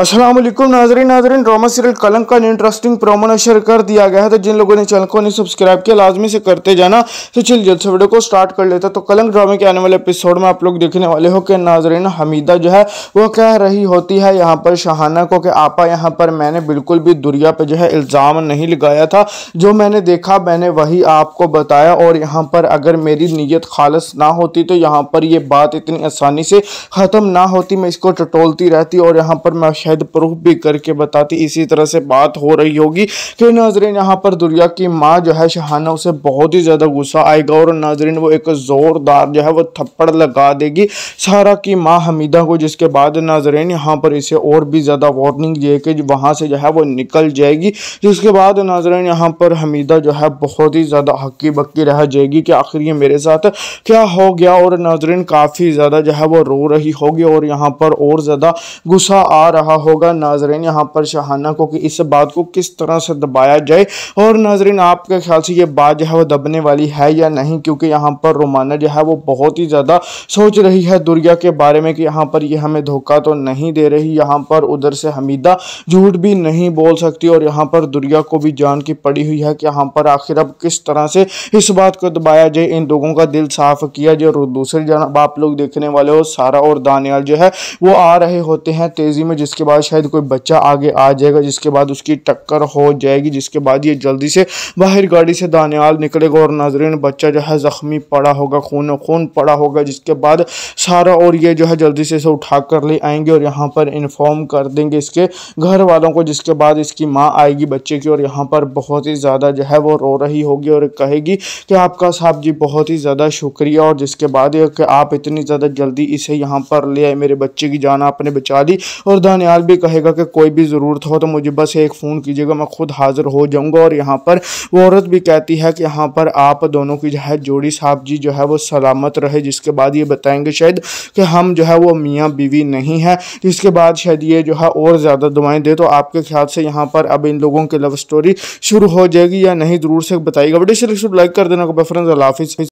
असलम नाजरीन नाजरीन drama serial कलंक का इंटरेस्टिंग प्रोमो ने शेयर कर दिया गया है तो जिन लोगों ने चैनल को नहीं सब्सक्राइब किया लाजमी से करते जाना तो चल जल्द से वीडियो को स्टार्ट कर लेते तो कलंक ड्रामे के आने वाले एपिसोड में आप लोग देखने वाले हो कि नाजरीन हमीदा जो है वो कह रही होती है यहाँ पर शाहाना को कि आपा यहाँ पर मैंने बिल्कुल भी दुरिया पर जो है इल्ज़ाम नहीं लगाया था जो मैंने देखा मैंने वही आपको बताया और यहाँ पर अगर मेरी नीयत खालस ना होती तो यहाँ पर ये बात इतनी आसानी से ख़त्म ना होती मैं इसको टटोलती रहती और यहाँ पर मैं शायद प्रूफ भी करके बताती इसी तरह से बात हो रही होगी कि नाजरीन यहाँ पर दुर्या की माँ जो है शहाना उसे बहुत ही ज़्यादा गुस्सा आएगा और नाजरीन वो एक ज़ोरदार जो है वो थप्पड़ लगा देगी सारा की माँ हमीदा को जिसके बाद नाजरीन यहाँ पर इसे और भी ज़्यादा वार्निंग दिए कि वहाँ से जो है वो निकल जाएगी जिसके बाद नाजरीन यहाँ पर हमीदा जो है बहुत ही ज़्यादा हक्की बक्की रह जाएगी कि आखिर ये मेरे साथ क्या हो गया और नाजरीन काफ़ी ज़्यादा जो है वो रो रही होगी और यहाँ पर और ज़्यादा गुस्सा आ रहा होगा नाजरीन यहाँ पर शाहाना को कि इस बात को किस तरह से दबाया जाए और नाजरीन आपके ख्याल से ये बात जो है वो दबने वाली है या नहीं क्योंकि यहाँ पर रोमाना जो है वो बहुत ही ज़्यादा सोच रही है दुर्गा के बारे में कि यहाँ पर ये हमें धोखा तो नहीं दे रही यहाँ पर उधर से हमीदा झूठ भी नहीं बोल सकती और यहाँ पर दुर्गा को भी जान की पड़ी हुई है कि यहाँ पर आखिर अब किस तरह से इस बात को दबाया जाए इन लोगों का दिल साफ किया जाए और दूसरी जानब आप लोग देखने वाले हो सारा और दानियाल जो है वो आ रहे होते हैं तेज़ी में जिसके बाद शायद कोई बच्चा आगे आ जाएगा जिसके बाद उसकी टक्कर हो जाएगी जिसके बाद ये जल्दी से बाहर गाड़ी से दानियाल निकलेगा और नाजरीन बच्चा जो है ज़ख्मी पड़ा होगा खून खून पड़ा होगा जिसके बाद सारा और ये जो है जल्दी से इसे उठा कर ले आएंगे और यहाँ पर इन्फॉर्म कर देंगे इसके घर वालों को जिसके बाद इसकी माँ आएगी बच्चे की और यहाँ पर बहुत ही ज़्यादा जो है वो रो रही होगी और कहेगी कि आपका साहब जी बहुत ही ज़्यादा शुक्रिया और जिसके बाद कि आप इतनी ज़्यादा जल्दी इसे यहाँ पर ले आए मेरे बच्चे की जान आपने बचा ली और दानियाल साल भी कहेगा कि कोई भी ज़रूरत हो तो मुझे बस एक फ़ोन कीजिएगा मैं खुद हाज़िर हो जाऊँगा और यहाँ पर वो औरत भी कहती है कि यहाँ पर आप दोनों की जो है जोड़ी साहब जी जो है वो सलामत रहे जिसके बाद ये बताएंगे शायद कि हम जो है वो मियाँ बीवी नहीं है जिसके बाद शायद ये जो है और ज़्यादा दुआएँ दे तो आपके ख्याल से यहाँ पर अब इन लोगों की लव स्टोरी शुरू हो जाएगी या नहीं ज़रूर से बताइएगा वीडियो लाइक कर देना फ्रेंड्स अल्लाह हाफिज़